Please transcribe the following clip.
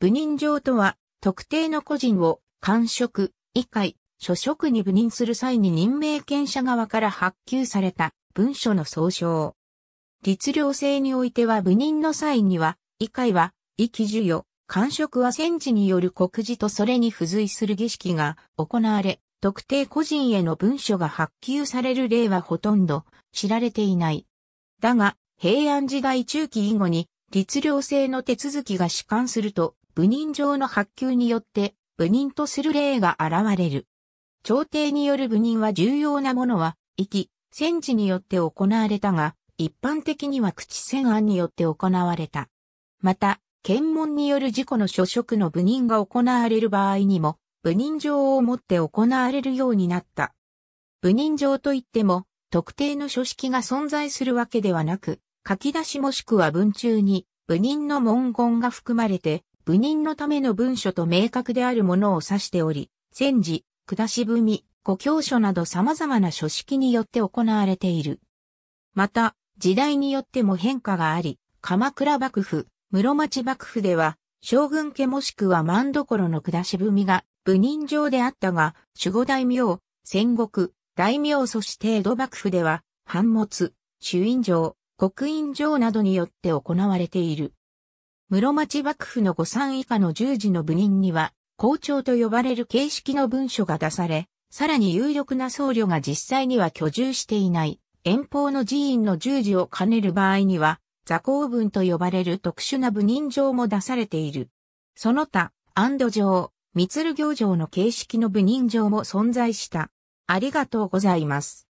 部任状とは、特定の個人を、官職、医会、諸職に部任する際に任命権者側から発給された文書の総称。律令制においては部任の際には、医会は、意気授与、官職は戦時による告示とそれに付随する儀式が行われ、特定個人への文書が発給される例はほとんど知られていない。だが、平安時代中期以後に、律令制の手続きが主観すると、部人状の発給によって部人とする例が現れる。朝廷による部人は重要なものは、気、戦時によって行われたが、一般的には口戦案によって行われた。また、検問による事故の所職の部人が行われる場合にも、部人状をもって行われるようになった。部人状といっても、特定の書式が存在するわけではなく、書き出しもしくは文中に、部人の文言が含まれて、部人のための文書と明確であるものを指しており、戦時、下し文、故郷書など様々な書式によって行われている。また、時代によっても変化があり、鎌倉幕府、室町幕府では、将軍家もしくは万所の下し文が、部人上であったが、守護大名、戦国、大名そして江戸幕府では、藩物、主院上、国院上などによって行われている。室町幕府の御三以下の十字の部人には、校長と呼ばれる形式の文書が出され、さらに有力な僧侶が実際には居住していない、遠方の寺院の従事を兼ねる場合には、座高文と呼ばれる特殊な部人状も出されている。その他、安堵状、密行城の形式の部人状も存在した。ありがとうございます。